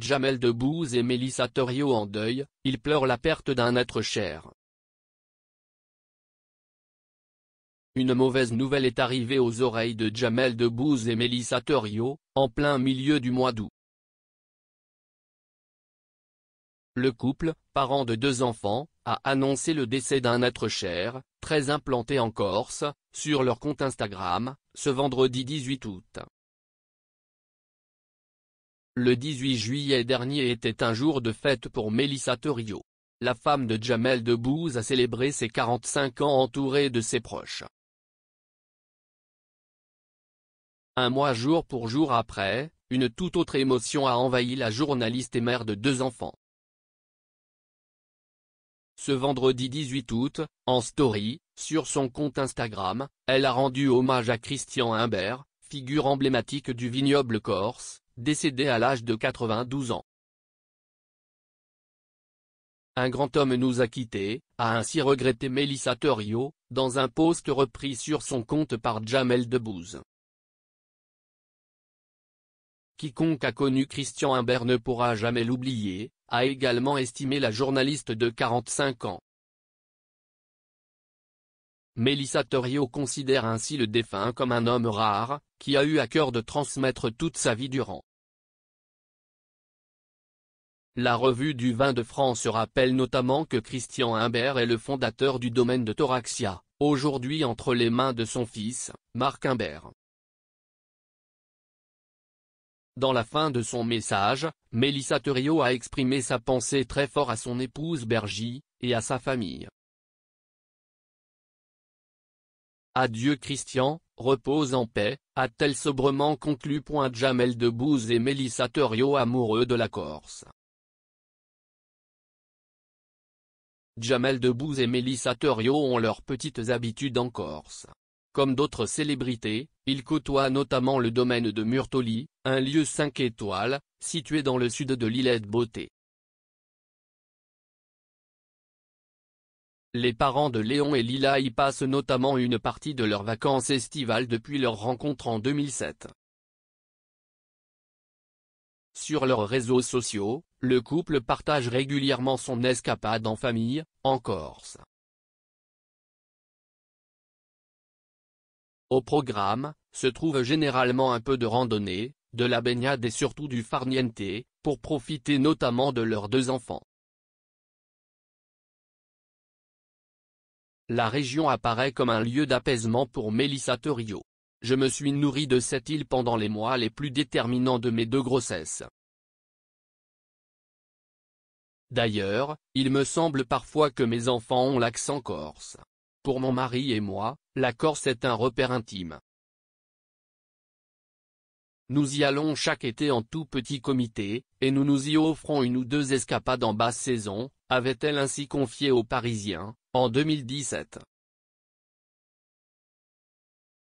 Jamel Debbouze et Mélissa Torio en deuil, ils pleurent la perte d'un être cher. Une mauvaise nouvelle est arrivée aux oreilles de Jamel Debbouze et Mélissa Torio, en plein milieu du mois d'août. Le couple, parent de deux enfants, a annoncé le décès d'un être cher, très implanté en Corse, sur leur compte Instagram, ce vendredi 18 août. Le 18 juillet dernier était un jour de fête pour Mélissa Torrio. La femme de Jamel Debbouze a célébré ses 45 ans entourée de ses proches. Un mois jour pour jour après, une toute autre émotion a envahi la journaliste et mère de deux enfants. Ce vendredi 18 août, en story, sur son compte Instagram, elle a rendu hommage à Christian Imbert, figure emblématique du vignoble corse, décédé à l'âge de 92 ans. Un grand homme nous a quittés, a ainsi regretté Mélissa Torrio, dans un poste repris sur son compte par Jamel Debbouze. Quiconque a connu Christian Imbert ne pourra jamais l'oublier, a également estimé la journaliste de 45 ans. Mélissa Torrio considère ainsi le défunt comme un homme rare, qui a eu à cœur de transmettre toute sa vie durant. La revue du vin de France rappelle notamment que Christian Imbert est le fondateur du domaine de Thoraxia, aujourd'hui entre les mains de son fils, Marc Imbert. Dans la fin de son message, Mélissa thurio a exprimé sa pensée très fort à son épouse Bergie, et à sa famille. Adieu Christian, repose en paix, a-t-elle sobrement conclu. Jamel Debbouze et Mélissa amoureux de la Corse. Jamel Debbouze et Mélissa Torio ont leurs petites habitudes en Corse. Comme d'autres célébrités, ils côtoient notamment le domaine de Murtoli, un lieu 5 étoiles, situé dans le sud de l'île de Beauté. Les parents de Léon et Lila y passent notamment une partie de leurs vacances estivales depuis leur rencontre en 2007. Sur leurs réseaux sociaux, le couple partage régulièrement son escapade en famille, en Corse. Au programme, se trouve généralement un peu de randonnée, de la baignade et surtout du farniente, pour profiter notamment de leurs deux enfants. La région apparaît comme un lieu d'apaisement pour Mélissa Torio. Je me suis nourri de cette île pendant les mois les plus déterminants de mes deux grossesses. D'ailleurs, il me semble parfois que mes enfants ont l'accent corse. Pour mon mari et moi, la Corse est un repère intime. Nous y allons chaque été en tout petit comité, et nous nous y offrons une ou deux escapades en basse saison, avait-elle ainsi confié aux Parisiens, en 2017.